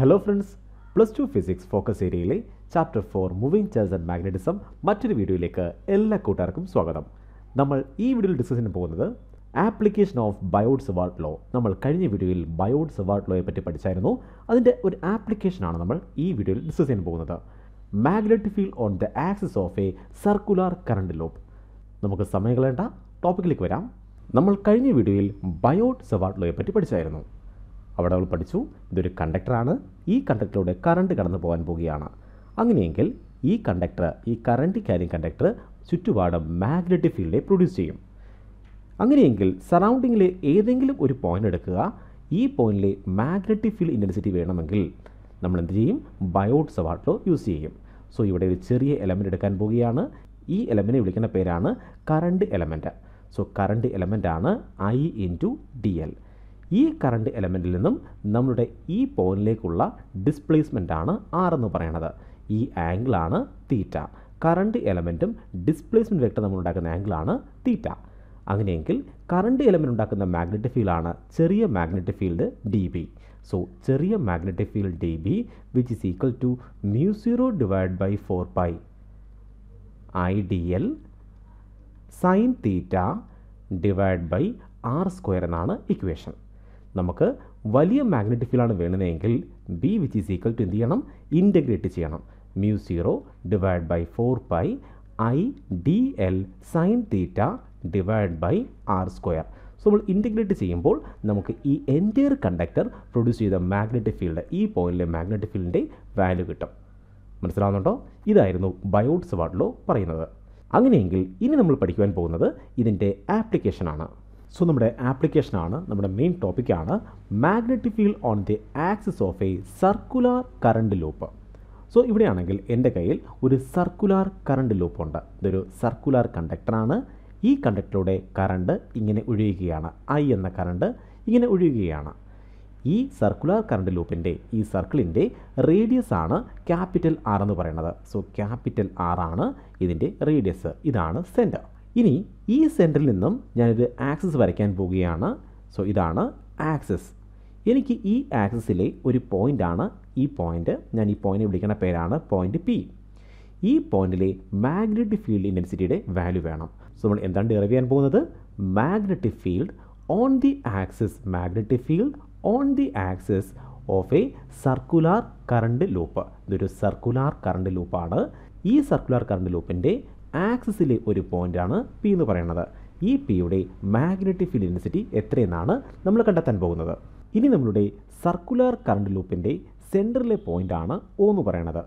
hello friends plus two physics focus ഏരിയയിലെ chapter four moving charge and magnetism മറ്റൊരു വീഡിയോയിലേക്ക് എല്ലാ കൂട്ടുകാർക്കും സ്വാഗതം നമ്മൾ ഈ വീഡിയോയിൽ ഡിസ്കസ് ചെയ്യാൻ പോകുന്നത് application of Biot Savart law നമ്മൾ കഴിഞ്ഞ വീഡിയോയിൽ ബയോഡ് സവാർട്ട് ലോയെ പറ്റി പഠിച്ചായിരുന്നു അതിൻ്റെ ഒരു ആപ്ലിക്കേഷനാണ് നമ്മൾ ഈ വീഡിയോയിൽ ഡിസ്കസ് ചെയ്യാൻ പോകുന്നത് magnetic field on the axis of a circular current loop നമുക്ക് സമയം കളയേണ്ട ടോപ്പിക്കിലേക്ക് വരാം നമ്മൾ കഴിഞ്ഞ വീഡിയോയിൽ ബയോഡ് സവാർട്ട് ലോയെ പറ്റി പഠിച്ചായിരുന്നു അവിടെ നമ്മൾ പഠിച്ചു ഇതൊരു കണ്ടക്ടറാണ് ഈ കണ്ടക്ടറിലൂടെ കറണ്ട് കടന്നു പോകാൻ പോവുകയാണ് അങ്ങനെയെങ്കിൽ ഈ കണ്ടക്ടർ ഈ കറണ്ട് ക്യാരി കണ്ടക്ടർ ചുറ്റുപാടും മാഗ്നറ്റിക് ഫീൽഡിനെ പ്രൊഡ്യൂസ് ചെയ്യും അങ്ങനെയെങ്കിൽ സറൗണ്ടിങ്ങിലെ ഏതെങ്കിലും ഒരു പോയിൻ്റ് എടുക്കുക ഈ പോയിന്റിലെ മാഗ്നറ്റിക് ഫീൽഡ് ഇൻറ്റൻസിറ്റി വേണമെങ്കിൽ നമ്മൾ എന്ത് ചെയ്യും ബയോട്ട് സവാട്ടോ യൂസ് ചെയ്യും സോ ഇവിടെ ഒരു ചെറിയ എലമെൻ്റ് എടുക്കാൻ പോവുകയാണ് ഈ എലമെൻ്റ് വിളിക്കുന്ന പേരാണ് കറണ്ട് എലമെൻറ്റ് സോ കറണ്ട് ആണ് ഐ ഇൻറ്റു ഡി എൽ ഈ കറണ്ട് എലമെൻറ്റിൽ നിന്നും നമ്മളുടെ ഈ പോയിന്റിലേക്കുള്ള ഡിസ്പ്ലേസ്മെൻ്റ് ആണ് ആർ എന്ന് പറയണത് ഈ ആംഗിളാണ് തീറ്റ കറണ്ട് എലമെൻറ്റും ഡിസ്പ്ലേസ്മെൻറ്റ് വെക്ടർ നമ്മൾ ഉണ്ടാക്കുന്ന ആംഗിളാണ് തീറ്റ അങ്ങനെയെങ്കിൽ കറണ്ട് എലമെൻറ്റ് ഉണ്ടാക്കുന്ന മാഗ്നറ്റിക് ഫീൽഡാണ് ചെറിയ magnetic field D B so ചെറിയ magnetic field D B which is equal to mu zero divide by four pi I D L sine theta divide by R square എന്നാണ് equation നമുക്ക് വലിയ magnetic ഫീൽഡാണ് വേണമെങ്കിൽ B which is equal to എന്ത് ചെയ്യണം integrate ചെയ്യണം mu zero divide by four pi I D L sine theta divide by R square so നമ്മൾ integrate ചെയ്യുമ്പോൾ നമുക്ക് ഈ എൻറ്റയർ കണ്ടക്ടർ പ്രൊഡ്യൂസ് ചെയ്ത മാഗ്നറ്റിക് ഫീൽഡ് ഈ പോയിൻറ്റിലെ മാഗ്നറ്റിക് ഫീൽഡിൻ്റെ വാല്യൂ കിട്ടും മനസ്സിലാവുന്നുണ്ടോ ഇതായിരുന്നു ബയോട്ട്സ് വാർഡിലോ പറയുന്നത് അങ്ങനെയെങ്കിൽ ഇനി നമ്മൾ പഠിക്കുവാൻ പോകുന്നത് ഇതിൻ്റെ ആപ്ലിക്കേഷനാണ് സോ നമ്മുടെ ആപ്ലിക്കേഷനാണ് നമ്മുടെ മെയിൻ ടോപ്പിക്കാണ് magnetic field on the axis of a circular current loop so ഇവിടെയാണെങ്കിൽ എൻ്റെ കയ്യിൽ ഒരു സർക്കുലർ കറണ്ട് ഉണ്ട് ഇതൊരു സർക്കുലർ കണ്ടക്ടറാണ് ഈ കണ്ടക്ടറിലൂടെ കറണ്ട് ഇങ്ങനെ ഒഴുകുകയാണ് ഐ എന്ന കറണ്ട് ഇങ്ങനെ ഒഴുകുകയാണ് ഈ സർക്കുലർ കറണ്ട് ലൂപ്പിൻ്റെ ഈ സർക്കിളിൻ്റെ റേഡിയസ് ആണ് ക്യാപിറ്റൽ ആർ എന്ന് പറയുന്നത് സോ ക്യാപിറ്റൽ ആർ ആണ് ഇതിൻ്റെ റേഡിയസ് ഇതാണ് സെൻറ്റർ ഇനി ഈ സെൻറ്ററിൽ നിന്നും ഞാനൊരു ആക്സസ് വരയ്ക്കാൻ പോവുകയാണ് സോ ഇതാണ് ആക്സസ് എനിക്ക് ഈ ആക്സസിലെ ഒരു പോയിൻ്റാണ് ഈ പോയിൻ്റ് ഞാൻ ഈ പോയിൻ്റ് വിളിക്കുന്ന പേരാണ് പോയിൻ്റ് പി ഈ പോയിന്റിലെ മാഗ്നറ്റിക് ഫീൽഡ് ഇൻറ്റൻസിറ്റിയുടെ വാല്യൂ വേണം സോ നമ്മൾ എന്താണ് ഡിറൈവ് ചെയ്യാൻ പോകുന്നത് magnetic field on the axis magnetic field on the axis of a circular current loop ഇതൊരു സർക്കുലാർ കറണ്ട് ലൂപ്പാണ് ഈ സർക്കുലാർ കറണ്ട് ലൂപ്പിൻ്റെ ആക്സിസിലെ ഒരു പോയിൻ്റാണ് പി എന്ന് പറയുന്നത് ഈ പിയുടെ മാഗ്നറ്റിക് ഫീൽഡ് ഡെൻസിറ്റി എത്രയെന്നാണ് നമ്മൾ കണ്ടെത്താൻ പോകുന്നത് ഇനി നമ്മളുടെ സർക്കുലർ കറണ്ട് ലൂപ്പിൻ്റെ സെൻറ്ററിലെ പോയിൻ്റാണ് ഒ എന്ന് പറയുന്നത്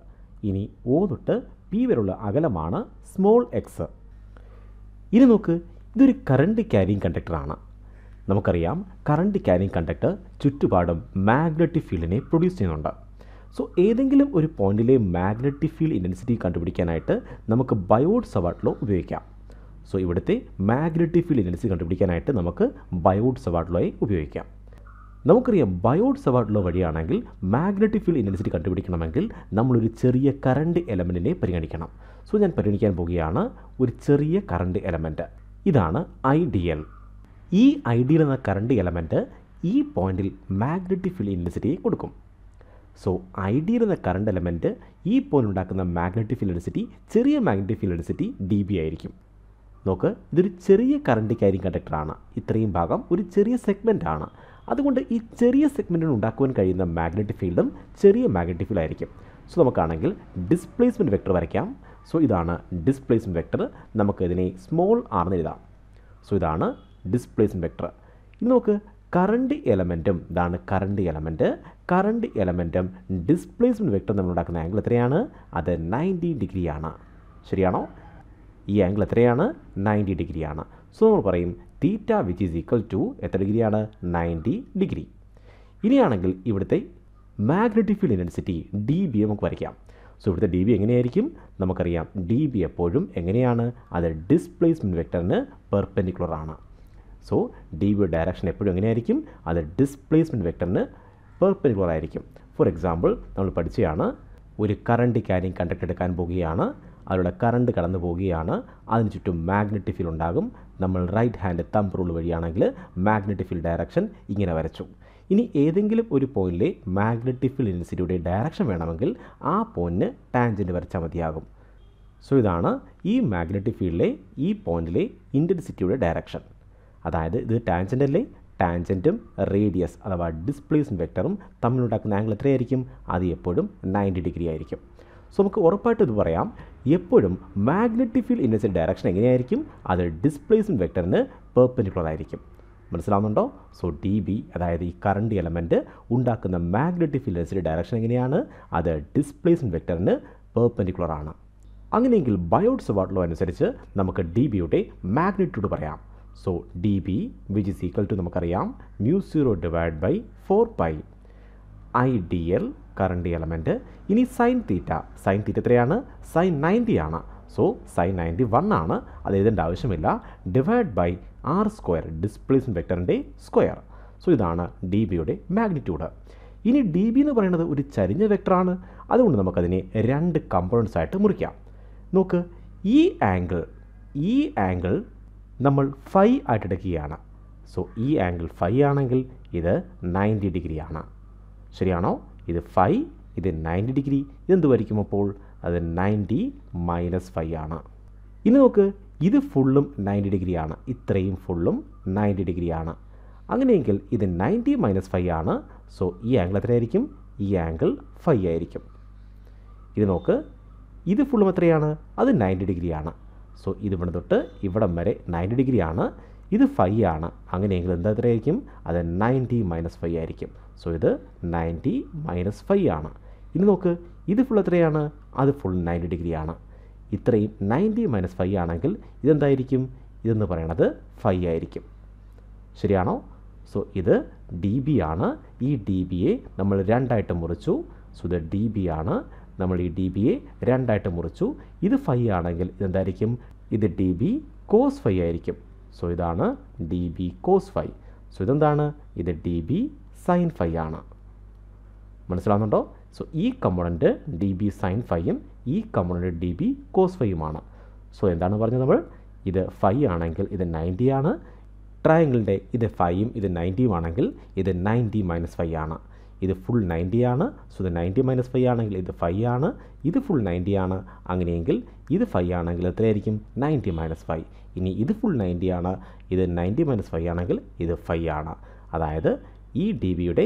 ഇനി ഒ തൊട്ട് പി വരെയുള്ള അകലമാണ് സ്മോൾ എക്സ് ഇനി നോക്ക് ഇതൊരു കറണ്ട് ക്യാരിങ് കണ്ടക്ടറാണ് നമുക്കറിയാം കറണ്ട് ക്യാരിങ് കണ്ടക്ടർ ചുറ്റുപാടും മാഗ്നറ്റിക് ഫീൽഡിനെ പ്രൊഡ്യൂസ് ചെയ്യുന്നുണ്ട് സോ ഏതെങ്കിലും ഒരു പോയിൻറ്റിലെ മാഗ്നറ്റിക് ഫീൽഡ് ഇൻറ്റൻസിറ്റി കണ്ടുപിടിക്കാനായിട്ട് നമുക്ക് ബയോഡ് സവാർട്ട് ലോ ഉപയോഗിക്കാം സോ ഇവിടുത്തെ മാഗ്നറ്റിക് ഫീൽഡ് ഇൻറ്റൻസിറ്റി കണ്ടുപിടിക്കാനായിട്ട് നമുക്ക് ബയോഡ് സവാർട്ട് ലോയെ ഉപയോഗിക്കാം നമുക്കറിയാം ബയോഡ് സവാർട്ട് ലോ വഴിയാണെങ്കിൽ മാഗ്നറ്റിക് ഫീൽഡ് ഇൻറ്റൻസിറ്റി കണ്ടുപിടിക്കണമെങ്കിൽ നമ്മളൊരു ചെറിയ കറണ്ട് എലമെൻറ്റിനെ പരിഗണിക്കണം സോ ഞാൻ പരിഗണിക്കാൻ പോവുകയാണ് ഒരു ചെറിയ കറണ്ട് എലമെൻറ്റ് ഇതാണ് ഐഡിയൽ ഈ ഐഡിയൽ എന്ന കറണ്ട് എലമെൻറ്റ് ഈ പോയിന്റിൽ മാഗ്നറ്റിക് ഫീൽഡ് ഇൻറ്റൻസിറ്റിയെ കൊടുക്കും സോ ഐ ഡി എന്ന കറണ്ട് എലമെൻറ്റ് ഈ പോയിൻ്റ് ഉണ്ടാക്കുന്ന മാഗ്നറ്റിക് ഫീൽഡ് ഡെൻസിറ്റി ചെറിയ magnetic field density D B ആയിരിക്കും നോക്ക് ഇതൊരു ചെറിയ കറണ്ട് കാര്യം കണ്ടക്ടറാണ് ഇത്രയും ഭാഗം ഒരു ചെറിയ സെഗ്മെൻ്റ് ആണ് അതുകൊണ്ട് ഈ ചെറിയ സെഗ്മെൻറ്റിന് ഉണ്ടാക്കുവാൻ കഴിയുന്ന മാഗ്നറ്റിക് ഫീൽഡും ചെറിയ മാഗ്നറ്റിക് ഫീൽഡ് ആയിരിക്കും സോ നമുക്കാണെങ്കിൽ ഡിസ്പ്ലേസ്മെൻറ്റ് വെക്ടർ വരയ്ക്കാം സോ ഇതാണ് ഡിസ്പ്ലേസ്മെൻറ്റ് വെക്ടർ നമുക്ക് ഇതിനെ സ്മോൾ ആർന്ന് എഴുതാം സോ ഇതാണ് ഡിസ്പ്ലേസ്മെൻറ്റ് വെക്ടർ ഇത് നമുക്ക് കറണ്ട് എലമെൻറ്റും ഇതാണ് കറണ്ട് എലമെൻറ്റ് കറണ്ട് എലമെൻറ്റും ഡിസ്പ്ലേസ്മെൻറ്റ് വെക്ടറും തമ്മിലുണ്ടാക്കുന്ന ആംഗിൾ എത്രയാണ് അത് നയൻറ്റി ഡിഗ്രിയാണ് ശരിയാണോ ഈ ആംഗിൾ എത്രയാണ് നയൻറ്റി ഡിഗ്രിയാണ് സോ നമ്മൾ പറയും theta which is equal to എത്ര ഡിഗ്രിയാണ് നയൻറ്റി ഡിഗ്രി ഇനിയാണെങ്കിൽ ഇവിടുത്തെ magnetic field intensity D B നമുക്ക് വരയ്ക്കാം സോ ഇവിടുത്തെ ഡി ബി എങ്ങനെയായിരിക്കും നമുക്കറിയാം ഡി ബി എപ്പോഴും എങ്ങനെയാണ് അത് ഡിസ്പ്ലേസ്മെൻറ്റ് വെക്ടറിന് പെർപെൻഡിക്കുലർ ആണ് സോ ഡി വി ഡയറക്ഷൻ എപ്പോഴും എങ്ങനെയായിരിക്കും അത് ഡിസ്പ്ലേസ്മെൻറ്റ് വെക്ടറിന് പെർപ്പനിക്കുലർ ആയിരിക്കും ഫോർ എക്സാമ്പിൾ നമ്മൾ പഠിച്ചതാണ് ഒരു കറണ്ട് ക്യാരി കണ്ടക്ട് എടുക്കാൻ പോവുകയാണ് അതിലൂടെ കറണ്ട് കടന്നു പോവുകയാണ് അതിന് ചുറ്റും മാഗ്നറ്റിക് ഫീൽ ഉണ്ടാകും നമ്മൾ റൈറ്റ് ഹാൻഡ് തമ്പ് റൂൾ വഴിയാണെങ്കിൽ മാഗ്നറ്റിക് ഫീൽ ഡയറക്ഷൻ ഇങ്ങനെ വരച്ചു ഇനി ഏതെങ്കിലും ഒരു പോയിൻറ്റിലെ മാഗ്നറ്റിക് ഫീൽ ഇൻസിറ്റിയുടെ ഡയറക്ഷൻ വേണമെങ്കിൽ ആ പോയിൻറ്റിന് ടാൻജൻറ്റ് വരച്ചാൽ മതിയാകും സോ ഇതാണ് ഈ മാഗ്നറ്റിക് ഫീൽഡിലെ ഈ പോയിൻറ്റിലെ ഇൻറ്റൻസിറ്റിയുടെ ഡയറക്ഷൻ അതായത് ഇത് ടാൻജൻ്റ് അല്ലേ ടാൻജൻറ്റും റേഡിയസ് അഥവാ ഡിസ്പ്ലേസ്മെൻറ്റ് വെക്ടറും തമ്മിലുണ്ടാക്കുന്ന ആംഗിൾ എത്രയായിരിക്കും അത് എപ്പോഴും നയൻറ്റി ഡിഗ്രി ആയിരിക്കും സോ നമുക്ക് ഉറപ്പായിട്ട് ഇത് പറയാം എപ്പോഴും മാഗ്നറ്റിക് ഫീൽഡ് ഇൻഡസിൽ ഡയറക്ഷൻ എങ്ങനെയായിരിക്കും അത് ഡിസ്പ്ലേസ്മെൻറ്റ് വെക്ടറിന് പെർപ്പൻഡിക്കുലർ ആയിരിക്കും മനസ്സിലാവുന്നുണ്ടോ സോ ഡി ബി അതായത് ഈ കറണ്ട് എലമെൻറ്റ് ഉണ്ടാക്കുന്ന മാഗ്നറ്റിക് ഫീൽഡ് ഇൻഡസിൽ ഡയറക്ഷൻ എങ്ങനെയാണ് അത് ഡിസ്പ്ലേസ്മെൻറ്റ് വെക്ടറിന് പെർപ്പൻഡിക്കുലർ ആണ് അങ്ങനെയെങ്കിൽ ബയോട്ട്സ് വാട്ട് ലോ അനുസരിച്ച് നമുക്ക് ഡി ബിയുടെ മാഗ്നിറ്റ്യൂഡ് പറയാം so D B which is equal to നമുക്കറിയാം mu zero divide by four pi I D L current element ഇനി സൈൻ തീറ്റ സൈൻ തീറ്റ എത്രയാണ് സൈൻ നയൻറ്റി ആണ് സോ സൈൻ നയൻറ്റി വൺ ആണ് അത് എഴുതേണ്ട ആവശ്യമില്ല divide by R square displace വെക്ടറിൻ്റെ square so ഇതാണ് ഡി ബിയുടെ മാഗ്നിറ്റ്യൂഡ് ഇനി ഡി ബി എന്ന് പറയുന്നത് ഒരു ചരിഞ്ഞ വെക്ടറാണ് അതുകൊണ്ട് നമുക്കതിനെ രണ്ട് കമ്പോണൻസ് ആയിട്ട് മുറിക്കാം നോക്ക് ഈ ആംഗിൾ ഈ ആംഗിൾ നമ്മൾ ഫൈ ആയിട്ടെടുക്കുകയാണ് സോ ഈ ആംഗിൾ ഫൈ ആണെങ്കിൽ ഇത് നയൻറ്റി ഡിഗ്രി ആണ് ശരിയാണോ ഇത് ഫൈ ഇത് നയൻറ്റി ഡിഗ്രി ഇതെന്ത് വരയ്ക്കും അപ്പോൾ അത് നയൻറ്റി മൈനസ് ഫൈ ആണ് ഇനി നോക്ക് ഇത് ഫുള്ളും നയൻറ്റി ഡിഗ്രിയാണ് ഇത്രയും ഫുള്ളും നയൻറ്റി ഡിഗ്രിയാണ് അങ്ങനെയെങ്കിൽ ഇത് നയൻറ്റി മൈനസ് ഫൈവ് ആണ് സോ ഈ ആംഗിൾ എത്രയായിരിക്കും ഈ ആംഗിൾ ഫൈ ആയിരിക്കും ഇത് നോക്ക് ഇത് ഫുള്ളും എത്രയാണ് അത് നയൻറ്റി ഡിഗ്രിയാണ് സോ ഇതിവിടെ തൊട്ട് ഇവിടം വരെ നയൻറ്റി ഡിഗ്രി ആണ് ഇത് ഫൈവ് ആണ് അങ്ങനെയെങ്കിൽ എന്താ എത്രയായിരിക്കും അത് നയൻറ്റി മൈനസ് ഫൈവ് ആയിരിക്കും സോ ഇത് നയൻറ്റി മൈനസ് ഫൈവ് ആണ് ഇനി നോക്ക് ഇത് ഫുൾ എത്രയാണ് അത് ഫുൾ നയൻറ്റി ഡിഗ്രി ആണ് ഇത്രയും നയൻറ്റി മൈനസ് ഫൈവ് ആണെങ്കിൽ ഇതെന്തായിരിക്കും ഇതെന്ന് പറയണത് ഫൈവ് ആയിരിക്കും ശരിയാണോ സോ ഇത് ഡി ബി ആണ് ഈ ഡി ബിയെ നമ്മൾ രണ്ടായിട്ട് മുറിച്ചു സോ ഇത് ഡി ബി ആണ് നമ്മൾ ഈ ഡി ബിയെ രണ്ടായിട്ട് മുറിച്ചു ഇത് ഫൈവ് ആണെങ്കിൽ ഇതെന്തായിരിക്കും ഇത് ഡി ബി കോസ് ഫൈ ആയിരിക്കും സോ ഇതാണ് D B cos phi so ഇതെന്താണ് ഇത് ഡി ബി സൈൻ ഫൈ ആണ് മനസ്സിലാവുന്നുണ്ടോ സോ ഈ കമ്പോണൻറ്റ് ഡി ബി സൈൻ ഫൈയും ഈ കമ്പോണൻറ്റ് ഡി ബി കോസ് ഫൈയുമാണ് സോ എന്താണ് പറഞ്ഞത് നമ്മൾ ഇത് ഫൈ ആണെങ്കിൽ ഇത് നയൻറ്റി ആണ് ട്രയാങ്കിളിൻ്റെ ഇത് ഫൈയും ഇത് നയൻറ്റിയും ആണെങ്കിൽ ഇത് നയൻറ്റി മൈനസ് ഫൈ ആണ് ഇത് ഫുൾ നയൻറ്റി ആണ് സോ ഇത് നയൻറ്റി മൈനസ് ഫൈ ആണെങ്കിൽ ഇത് ഫൈ ആണ് ഇത് ഫുൾ നയൻറ്റി ആണ് അങ്ങനെയെങ്കിൽ ഇത് ഫൈവ് ആണെങ്കിൽ എത്രയായിരിക്കും നയൻറ്റി മൈനസ് ഫൈവ് ഇനി ഇത് ഫുൾ നയൻറ്റി ആണ് ഇത് നയൻറ്റി മൈനസ് ഫൈവ് ആണെങ്കിൽ ഇത് ഫൈവ് ആണ് അതായത് ഈ ഡി ബിയുടെ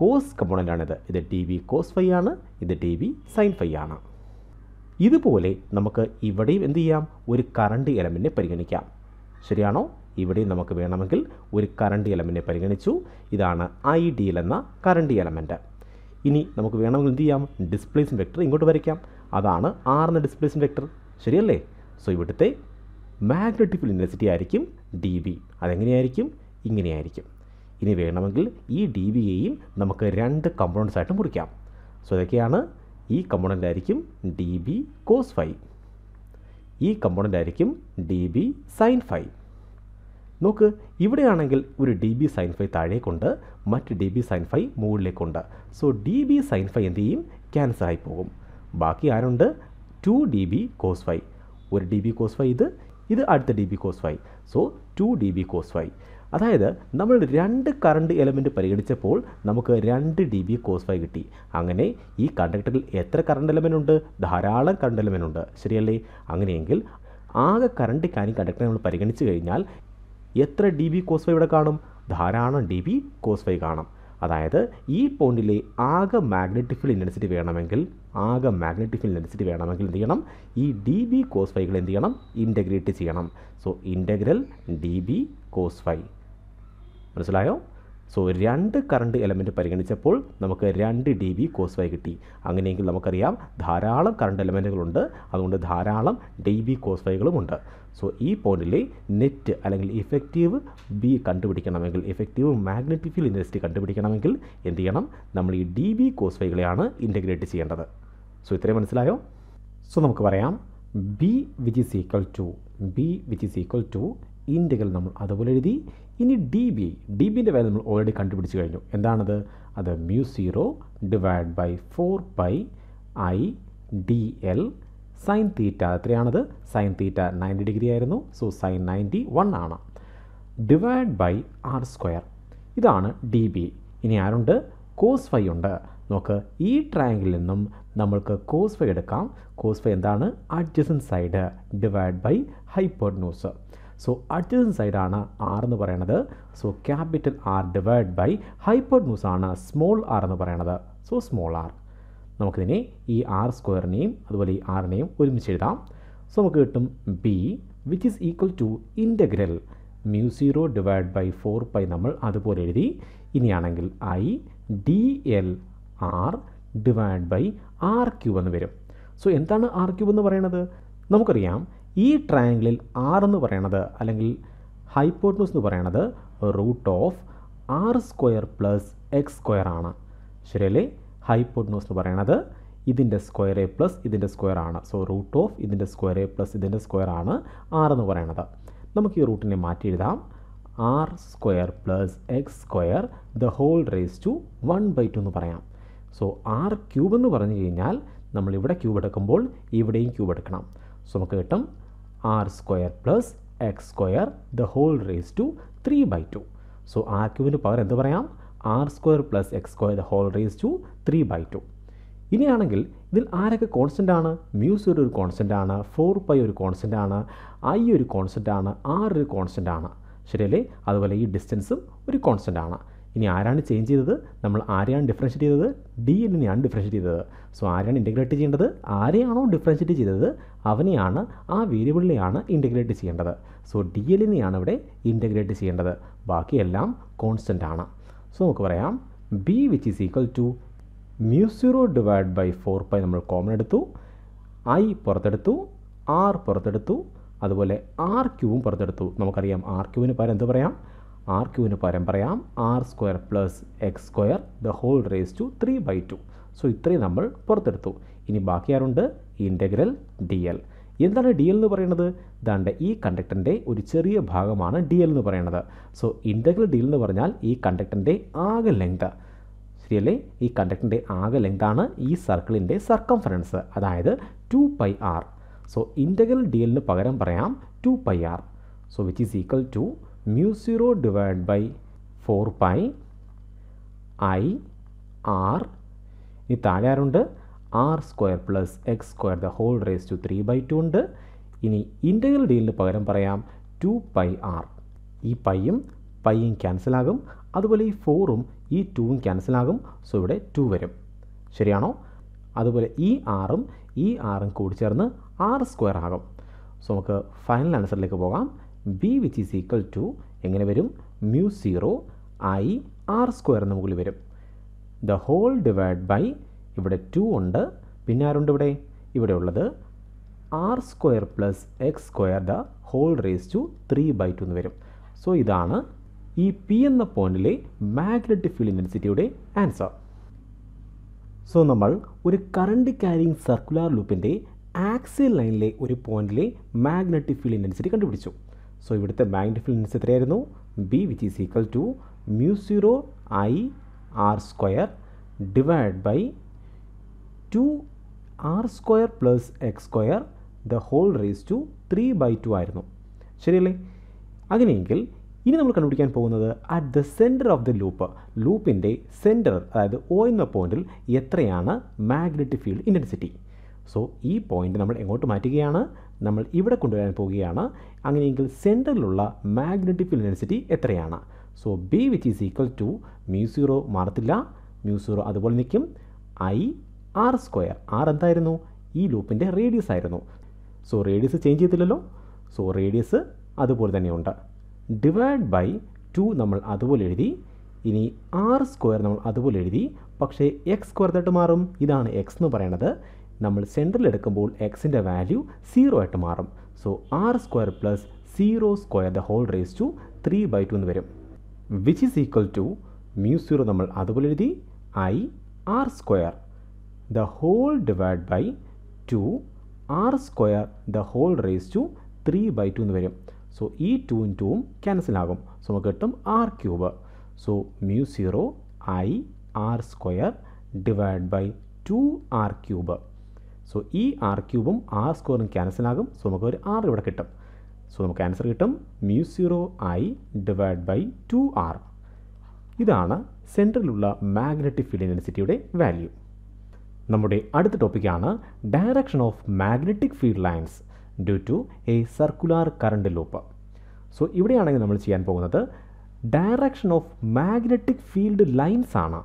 കോസ് ആണിത് ഇത് ഡി ബി കോസ് ഫൈവ് ആണ് ഇത് ഡി ബി സൈൻ ഫൈവ് ആണ് ഇതുപോലെ നമുക്ക് ഇവിടെയും എന്ത് ചെയ്യാം ഒരു കറണ്ട് എലമെൻറ്റിനെ പരിഗണിക്കാം ശരിയാണോ ഇവിടെയും നമുക്ക് വേണമെങ്കിൽ ഒരു കറണ്ട് എലമെൻറ്റിനെ പരിഗണിച്ചു ഇതാണ് ഐ ഡി എൽ എന്ന കറണ്ട് എലമെൻറ്റ് ഇനി നമുക്ക് വേണമെങ്കിൽ എന്ത് ചെയ്യാം ഡിസ്പ്ലേസ് വെക്ടർ ഇങ്ങോട്ട് വരയ്ക്കാം അതാണ് ആറിൻ്റെ ഡിസ്പ്ലേസ്മെൻറ്റ് വെക്ടർ ശരിയല്ലേ സോ ഇവിടുത്തെ മാഗ്നറ്റിക് ഇൻറ്റൻസിറ്റി ആയിരിക്കും ഡി ബി അതെങ്ങനെയായിരിക്കും ഇങ്ങനെയായിരിക്കും ഇനി വേണമെങ്കിൽ ഈ ഡി ബിയെയും നമുക്ക് രണ്ട് കമ്പോണൻസ് ആയിട്ട് മുറിക്കാം സോ ഇതൊക്കെയാണ് ഈ കമ്പോണൻ്റ് ആയിരിക്കും ഡി ബി കോസ് ഫൈവ് ഈ കമ്പോണൻ്റ് ആയിരിക്കും ഡി ബി സൈൻ ഫൈവ് നോക്ക് ഇവിടെയാണെങ്കിൽ ഒരു ഡി ബി സൈൻ ഫൈ താഴേക്കുണ്ട് മറ്റ് ഡി ബി സൈൻ ഫൈ മുകളിലേക്കുണ്ട് so D B sine phi എന്ത് ചെയ്യും ക്യാൻസർ ആയി പോകും ബാക്കി ആരുണ്ട് two D B cos phi ഒരു ഡി ബി കോസ് ഫൈ ഇത് ഇത് അടുത്ത D B cos phi so two D B cos phi അതായത് നമ്മൾ രണ്ട് കറണ്ട് എലമെൻറ്റ് പരിഗണിച്ചപ്പോൾ നമുക്ക് രണ്ട് ഡി ബി കോസ് ഫൈ കിട്ടി അങ്ങനെ ഈ കണ്ടക്ടറിൽ എത്ര കറണ്ട് എലമെൻ്റ് ഉണ്ട് ധാരാളം കറണ്ട് എലമെൻ്റ് ഉണ്ട് ശരിയല്ലേ അങ്ങനെയെങ്കിൽ ആകെ കറണ്ട് കാനി കണ്ടക്ടർ നമ്മൾ പരിഗണിച്ച് കഴിഞ്ഞാൽ എത്ര ഡി ബി കോസ് ഫൈ ഇവിടെ കാണും ധാരാളം ഡി ബി കോസ് ഫൈ കാണും അതായത് ഈ പോയിൻറ്റിലെ ആകെ മാഗ്നറ്റിക് ഫീൽഡ് വേണമെങ്കിൽ ആകെ മാഗ്നറ്റിക് ഫീൽഡ് വേണമെങ്കിൽ എന്ത് ചെയ്യണം ഈ ഡി ബി കോസ് ഫൈകൾ എന്ത് ചെയ്യണം ഇൻറ്റഗ്രേറ്റ് ചെയ്യണം so integral D B cos phi മനസ്സിലായോ സോ രണ്ട് കറണ്ട് എലമെൻറ്റ് പരിഗണിച്ചപ്പോൾ നമുക്ക് രണ്ട് ഡി ബി കോസ് വൈ കിട്ടി അങ്ങനെയെങ്കിൽ നമുക്കറിയാം ധാരാളം കറണ്ട് എലമെൻറ്റുകളുണ്ട് അതുകൊണ്ട് ധാരാളം ഡി ബി കോസ് വൈകളുമുണ്ട് സോ ഈ പോയിന്റിലെ നെറ്റ് അല്ലെങ്കിൽ ഇഫക്റ്റീവ് ബി കണ്ടുപിടിക്കണമെങ്കിൽ ഇഫക്റ്റീവ് മാഗ്നറ്റിക് ഫീൽ ഇൻഡസ്ട്രി കണ്ടുപിടിക്കണമെങ്കിൽ എന്ത് ചെയ്യണം നമ്മൾ ഈ ഡി ബി കോസ് വൈകളെയാണ് ഇൻറ്റഗ്രേറ്റ് ചെയ്യേണ്ടത് സോ ഇത്രയും മനസ്സിലായോ സോ നമുക്ക് പറയാം B which is equal to B which is equal to integral നമ്മൾ അതുപോലെ എഴുതി ഇനി ഡി ബി ഡി ബിൻ്റെ വാല്യൂ നമ്മൾ ഓൾറെഡി കണ്ടുപിടിച്ച് കഴിഞ്ഞു എന്താണത് അത് mu zero divide by four pi I D L sine theta എത്രയാണത് സൈൻ തീറ്റ നയൻറ്റി ഡിഗ്രി ആയിരുന്നു സോ സൈൻ നയൻറ്റി വൺ ആണ് ഡിവൈഡ് ബൈ ആർ സ്ക്വയർ ഇതാണ് ഡി ബി ഇനി ആരുണ്ട് കോസ് ഫൈ ഉണ്ട് നോക്ക് ഈ ട്രയാങ്കിളിൽ നിന്നും നമ്മൾക്ക് കോസ് ഫൈ എടുക്കാം കോസ് ഫൈ എന്താണ് adjacent side divide by hyper hypotenuse so adjacent സൈഡാണ് ആർ എന്ന് പറയണത് so capital R divide by hypotenuse ആണ് സ്മോൾ ആർ എന്ന് പറയണത് സോ സ്മോൾ ആർ നമുക്കിതിനെ ഈ ആർ സ്ക്വയറിനെയും അതുപോലെ ഈ ആറിനെയും ഒരുമിച്ച് എഴുതാം സോ നമുക്ക് കിട്ടും B which is equal to integral mu zero divide by four pi നമ്മൾ അതുപോലെ എഴുതി ഇനിയാണെങ്കിൽ I D L R divide by R cube എന്ന് വരും സോ എന്താണ് ആർ ക്യൂബ് എന്ന് പറയുന്നത് നമുക്കറിയാം ഈ ട്രയാങ്കിളിൽ ആർ എന്ന് പറയണത് അല്ലെങ്കിൽ ഹൈപ്പോട്നസ് എന്ന് പറയണത് root of R square plus X square ആണ് ശരിയല്ലേ ഹൈപ്പോട്നസ് എന്ന് പറയണത് ഇതിൻ്റെ സ്ക്വയർ എ പ്ലസ് ഇതിൻ്റെ സ്ക്വയർ ആണ് സോ റൂട്ട് ഓഫ് ഇതിൻ്റെ സ്ക്വയർ എ പ്ലസ് ഇതിൻ്റെ സ്ക്വയർ ആണ് ആർ എന്ന് പറയണത് നമുക്ക് ഈ റൂട്ടിനെ മാറ്റി എഴുതാം R square plus X square the whole raise to one by two എന്ന് പറയാം സോ ആർ ക്യൂബ് എന്ന് പറഞ്ഞു കഴിഞ്ഞാൽ നമ്മൾ ഇവിടെ ക്യൂബ് എടുക്കുമ്പോൾ ഇവിടെയും ക്യൂബ് എടുക്കണം സോ നമുക്ക് കിട്ടും R square plus X square the whole raise to three by two so R ക്യൂവിന് പവർ എന്ത് പറയാം R square plus X square the whole raise to three by two ഇനിയാണെങ്കിൽ ഇതിൽ ആരൊക്കെ കോൺസ്റ്റൻ്റ് ആണ് മ്യൂസ് ഒരു കോൺസ്റ്റൻ്റ് ആണ് ഫോർ പൈ ഒരു കോൺസ്റ്റൻ്റ് ആണ് ഐ ഒരു കോൺസ്റ്റൻ്റ് ആണ് ആർ ഒരു കോൺസ്റ്റൻ്റ് ആണ് ശരിയല്ലേ അതുപോലെ ഈ ഡിസ്റ്റൻസും ഒരു കോൺസ്റ്റൻ്റ് ആണ് ഇനി ആരാണ് ചേഞ്ച് ചെയ്തത് നമ്മൾ ആരെയാണ് ഡിഫറൻഷ്യേറ്റ് ചെയ്തത് ഡി എന്നിനെയാണ് ഡിഫറൻഷ്യേറ്റ് ചെയ്തത് സോ ആരെയാണ് ഇൻറ്റഗ്രേറ്റ് ചെയ്യേണ്ടത് ആരെയാണോ ഡിഫറൻഷ്യേറ്റ് ചെയ്തത് അവനെയാണ് ആ വേരിയബിളിനെയാണ് ഇൻറ്റഗ്രേറ്റ് ചെയ്യേണ്ടത് സോ ഡി എല്ലിനെയാണ് ഇവിടെ ഇൻറ്റഗ്രേറ്റ് ചെയ്യേണ്ടത് ബാക്കിയെല്ലാം കോൺസ്റ്റൻ്റ് ആണ് സോ നമുക്ക് പറയാം B which is equal to mu zero divide by four pi നമ്മൾ കോമൺ എടുത്തു ഐ പുറത്തെടുത്തു ആർ പുറത്തെടുത്തു അതുപോലെ ആർ ക്യൂവും പുറത്തെടുത്തു നമുക്കറിയാം ആർ ക്യൂവിന് പകരം എന്ത് പറയാം ആർ ക്യൂവിന് പകരം പറയാം R square plus X square the whole raise to three by two so ഇത്രയും നമ്മൾ പുറത്തെടുത്തു ഇനി ബാക്കി ആരുണ്ട് ഇൻ്റഗ്രൽ ഡി എൽ എന്താണ് ഡി എൽ എന്ന് പറയുന്നത് ദാണ്ട് ഈ കണ്ടക്ടൻ്റെ ഒരു ചെറിയ ഭാഗമാണ് ഡി എൽ എന്ന് പറയുന്നത് സോ ഇൻ്റഗ്രൽ ഡി എൽ എന്ന് പറഞ്ഞാൽ ഈ കണ്ടക്ടൻ്റെ ആകെ ലെങ്ത് ശരിയല്ലേ ഈ കണ്ടക്ടൻ്റെ ആകെ ലെങ്താണ് ഈ സർക്കിളിൻ്റെ സർക്കംഫറൻസ് അതായത് two pi R so integral D എല്ലിന് പകരം പറയാം two pi R so which is equal to mu 0 divided by 4 pi i r ഇനി താഴെ ആരുണ്ട് R square plus X square the whole raise to three by two ഉണ്ട് ഇനി integral ഡീലിന് പകരം പറയാം ടു പൈ ആർ ഈ പൈയും പൈയും ക്യാൻസലാകും അതുപോലെ ഈ ഫോറും ഈ ടൂവും ക്യാൻസലാകും സോ ഇവിടെ ടു വരും ശരിയാണോ അതുപോലെ ഈ ആറും ഈ ആറും കൂടി ചേർന്ന് ആർ സ്ക്വയർ ആകും സോ നമുക്ക് ഫൈനൽ ആൻസറിലേക്ക് പോകാം B which is equal to എങ്ങനെ വരും മ്യൂ സീറോ ഐ ആർ സ്ക്വയറിന് മുകളിൽ വരും ദ ഹോൾ ഡിവൈഡ് ബൈ ഇവിടെ ടു ഉണ്ട് പിന്നെ ആരുണ്ട് ഇവിടെ ഇവിടെ ഉള്ളത് R square plus X square the whole raise to three by two എന്ന് വരും സോ ഇതാണ് ഈ പി എന്ന പോയിന്റിലെ മാഗ്നറ്റിക് ഫീൽഡ് ഇൻറ്റൻസിറ്റിയുടെ ആൻസർ സോ നമ്മൾ ഒരു കറണ്ട് ക്യാരിയിങ് സർക്കുലർ ലൂപ്പിൻ്റെ ആക്സിൽ ലൈനിലെ ഒരു പോയിന്റിലെ മാഗ്നറ്റിക് ഫീൽഡ് ഇൻറ്റൻസിറ്റി കണ്ടുപിടിച്ചു സോ ഇവിടുത്തെ ബാങ്ക് ഫീൽഡ് എത്രയായിരുന്നു B which is equal to mu zero I R square divide by two R square plus X square the whole raise to three by two ആയിരുന്നു ശരിയല്ലേ അങ്ങനെയെങ്കിൽ ഇനി നമ്മൾ കണ്ടുപിടിക്കാൻ പോകുന്നത് at the centre of the loop ലൂപ്പിൻ്റെ centre അതായത് O എന്ന പോയിന്റിൽ എത്രയാണ് മാഗ്നറ്റിക് ഫീൽഡ് ഇൻറ്റൻസിറ്റി സോ ഈ പോയിൻ്റ് നമ്മൾ എങ്ങോട്ട് മാറ്റുകയാണ് നമ്മൾ ഇവിടെ കൊണ്ടുവരാൻ പോവുകയാണ് അങ്ങനെയെങ്കിൽ സെൻറ്ററിലുള്ള മാഗ്നറ്റിക് ഫീൽഡ് ഡെൻസിറ്റി എത്രയാണ് so B which is equal to mu zero മാറത്തില്ല മ്യൂ സീറോ അതുപോലെ നിൽക്കും ഐ ആർ സ്ക്വയർ ആർ എന്തായിരുന്നു ഈ ലൂപ്പിൻ്റെ റേഡിയസ് ആയിരുന്നു സോ റേഡിയസ് ചേഞ്ച് ചെയ്തില്ലല്ലോ സോ റേഡിയസ് അതുപോലെ തന്നെയുണ്ട് ഡിവൈഡ് ബൈ ടു നമ്മൾ അതുപോലെ എഴുതി ഇനി ആർ സ്ക്വയർ നമ്മൾ അതുപോലെ എഴുതി പക്ഷേ എക്സ് സ്ക്വയർ തൊട്ട് മാറും ഇതാണ് എക്സ് എന്ന് പറയുന്നത് നമ്മൾ സെൻട്രൽ എടുക്കുമ്പോൾ എക്സിൻ്റെ വാല്യൂ സീറോ ആയിട്ട് മാറും so R square plus zero square the whole raise to three by two എന്ന് വരും which is equal to mu zero നമ്മൾ അതുപോലെ എഴുതി I R square the whole divide by two R square the whole raise to three by two എന്ന് വരും so ഈ ടൂവും ടൂവും ക്യാൻസൽ ആകും സോ നമുക്ക് കിട്ടും R cube so mu zero I R square divide by two R cube so ഈ R ക്യൂബും ആർ സ്ക്വയറും ക്യാൻസലാകും സോ നമുക്ക് ഒരു ആർ ഇവിടെ കിട്ടും സോ നമുക്ക് ആൻസർ കിട്ടും mu zero I divide by two R ഇതാണ് സെൻറ്ററിലുള്ള മാഗ്നറ്റിക് ഫീൽഡ് ഇൻറ്റൻസിറ്റിയുടെ വാല്യൂ നമ്മുടെ അടുത്ത ടോപ്പിക്കാണ് direction of magnetic field lines due to a circular current loop so ഇവിടെയാണെങ്കിൽ നമ്മൾ ചെയ്യാൻ പോകുന്നത് direction of magnetic field lines ആണ്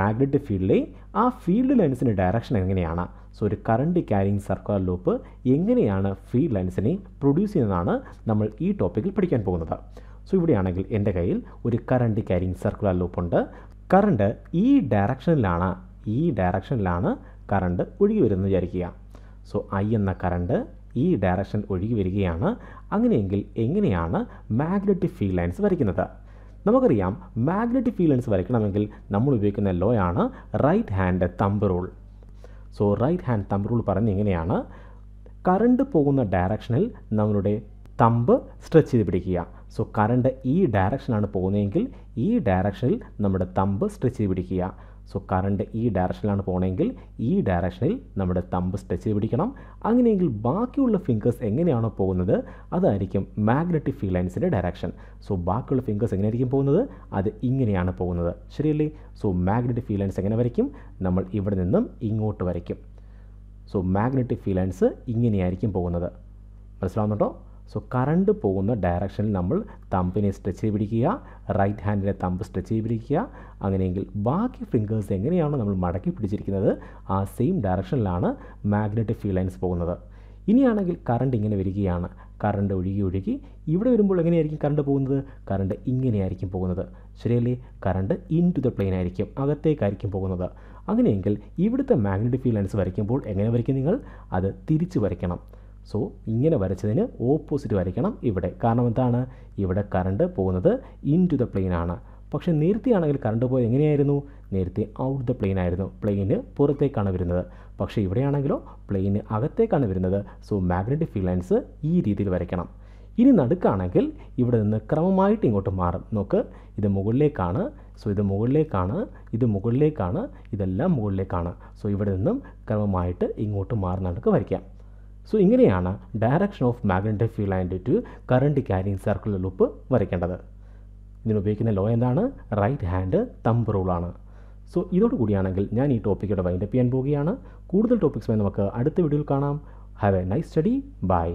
മാഗ്നറ്റിക് ഫീൽഡിലെ ആ ഫീൽഡ് ലൈൻസിൻ്റെ ഡയറക്ഷൻ എങ്ങനെയാണ് സോ ഒരു കറണ്ട് ക്യാരിങ് സർക്കുലർ ലൂപ്പ് എങ്ങനെയാണ് ഫ്രീ ലൈൻസിനെ പ്രൊഡ്യൂസ് ചെയ്യുന്നതാണ് നമ്മൾ ഈ ടോപ്പിക്കിൽ പഠിക്കാൻ പോകുന്നത് സോ ഇവിടെയാണെങ്കിൽ എൻ്റെ കയ്യിൽ ഒരു കറണ്ട് ക്യാരിങ് സർക്കുലർ ലൂപ്പ് ഉണ്ട് കറണ്ട് ഈ ഡയറക്ഷനിലാണ് ഈ ഡയറക്ഷനിലാണ് കറണ്ട് ഒഴുകി വരുന്നത് വിചാരിക്കുക സോ ഐ എന്ന കറണ്ട് ഈ ഡയറക്ഷൻ ഒഴുകി വരികയാണ് അങ്ങനെയെങ്കിൽ എങ്ങനെയാണ് മാഗ്നറ്റിക് ഫീൽ ലൈൻസ് വരയ്ക്കുന്നത് നമുക്കറിയാം മാഗ്നറ്റിക് ഫീൽ ലൈൻസ് വരയ്ക്കണമെങ്കിൽ നമ്മൾ ഉപയോഗിക്കുന്ന ലോയാണ് right hand thumb rule so right hand thumb rule പറയുന്നത് പറഞ്ഞിങ്ങനെയാണ് കറണ്ട് പോകുന്ന ഡയറക്ഷനിൽ നമ്മളുടെ തമ്പ് സ്ട്രെച്ച് ചെയ്ത് പിടിക്കുക സോ കറണ്ട് ഈ ഡയറക്ഷനാണ് പോകുന്നതെങ്കിൽ ഈ ഡയറക്ഷനിൽ നമ്മുടെ തമ്പ് സ്ട്രെച്ച് ചെയ്ത് പിടിക്കുക സോ കറണ്ട് ഈ ഡയറക്ഷനിലാണ് പോകണമെങ്കിൽ ഈ ഡയറക്ഷനിൽ നമ്മുടെ തമ്പ് സ്ട്രെച്ച് ചെയ്ത് പിടിക്കണം അങ്ങനെയെങ്കിൽ ബാക്കിയുള്ള ഫിംഗേഴ്സ് എങ്ങനെയാണോ പോകുന്നത് അതായിരിക്കും മാഗ്നറ്റിക് ഫീൽ ലൈൻസിൻ്റെ ഡയറക്ഷൻ സോ ബാക്കിയുള്ള ഫിംഗേഴ്സ് എങ്ങനെയായിരിക്കും പോകുന്നത് അത് ഇങ്ങനെയാണ് പോകുന്നത് ശരിയല്ലേ സോ മാഗ്നറ്റിക് ഫീൽ ലൈൻസ് എങ്ങനെ വരയ്ക്കും നമ്മൾ ഇവിടെ നിന്നും ഇങ്ങോട്ട് വരയ്ക്കും സോ മാഗ്നറ്റിക് ഫീൽ ലൈൻസ് ഇങ്ങനെയായിരിക്കും പോകുന്നത് മനസ്സിലാവുന്നുണ്ടോ സോ കറണ്ട് പോകുന്ന ഡയറക്ഷനിൽ നമ്മൾ തമ്പിനെ സ്ട്രെച്ച് ചെയ്ത് പിടിക്കുക റൈറ്റ് ഹാൻഡിനെ തമ്പ് സ്ട്രെച്ച് ചെയ്ത് പിടിക്കുക അങ്ങനെയെങ്കിൽ ബാക്കി ഫിംഗേഴ്സ് എങ്ങനെയാണോ നമ്മൾ മടക്കി പിടിച്ചിരിക്കുന്നത് ആ സെയിം ഡയറക്ഷനിലാണ് മാഗ്നറ്റിക് ഫീൽ ലൈൻസ് പോകുന്നത് ഇനിയാണെങ്കിൽ കറണ്ട് ഇങ്ങനെ വരികയാണ് കറണ്ട് ഒഴുകി ഒഴുകി ഇവിടെ വരുമ്പോൾ എങ്ങനെയായിരിക്കും കറണ്ട് പോകുന്നത് കറണ്ട് ഇങ്ങനെയായിരിക്കും പോകുന്നത് ശരിയല്ലേ current into the plane ആയിരിക്കും അകത്തേക്കായിരിക്കും പോകുന്നത് അങ്ങനെയെങ്കിൽ ഇവിടുത്തെ മാഗ്നറ്റിക് ഫീൽ ലൈൻസ് വരയ്ക്കുമ്പോൾ എങ്ങനെ വരയ്ക്കും നിങ്ങൾ അത് തിരിച്ച് വരയ്ക്കണം സോ ഇങ്ങനെ വരച്ചതിന് ഓപ്പോസിറ്റ് വരയ്ക്കണം ഇവിടെ കാരണം എന്താണ് ഇവിടെ കറണ്ട് പോകുന്നത് ഇൻ ടു ദ പ്ലെയിൻ ആണ് പക്ഷേ നേരത്തെയാണെങ്കിൽ കറണ്ട് പോയത് എങ്ങനെയായിരുന്നു നേരത്തെ ഔട്ട് ദ പ്ലെയിൻ ആയിരുന്നു പ്ലെയിന് പുറത്തേക്കാണ് വരുന്നത് പക്ഷേ ഇവിടെയാണെങ്കിലോ പ്ലെയിന് അകത്തേക്കാണ് വരുന്നത് സോ മാഗ്നറ്റിക് ഫീൽ ലൈൻസ് ഈ രീതിയിൽ വരയ്ക്കണം ഇനി നടുക്കാണെങ്കിൽ ഇവിടെ നിന്ന് ക്രമമായിട്ട് ഇങ്ങോട്ട് മാറും നോക്ക് ഇത് മുകളിലേക്കാണ് സോ ഇത് മുകളിലേക്കാണ് ഇത് മുകളിലേക്കാണ് ഇതെല്ലാം മുകളിലേക്കാണ് സോ ഇവിടെ നിന്നും ക്രമമായിട്ട് ഇങ്ങോട്ട് മാറി നടുക്ക് വരയ്ക്കാം സോ ഇങ്ങനെയാണ് direction of magnetic field and to current carrying സർക്കിളിൽ ലൂപ്പ് വരയ്ക്കേണ്ടത് ഇതിനുപയോഗിക്കുന്ന ലോ എന്താണ് റൈറ്റ് ഹാൻഡ് തമ്പ് റൂളാണ് സോ ഇതോടുകൂടിയാണെങ്കിൽ ഞാൻ ഈ ടോപ്പിക്കോട് വൈൻഡപ്പ് ചെയ്യാൻ പോവുകയാണ് കൂടുതൽ ടോപ്പിക്സ് വേണമെങ്കിൽ നമുക്ക് അടുത്ത വീഡിയോയിൽ കാണാം have a nice study by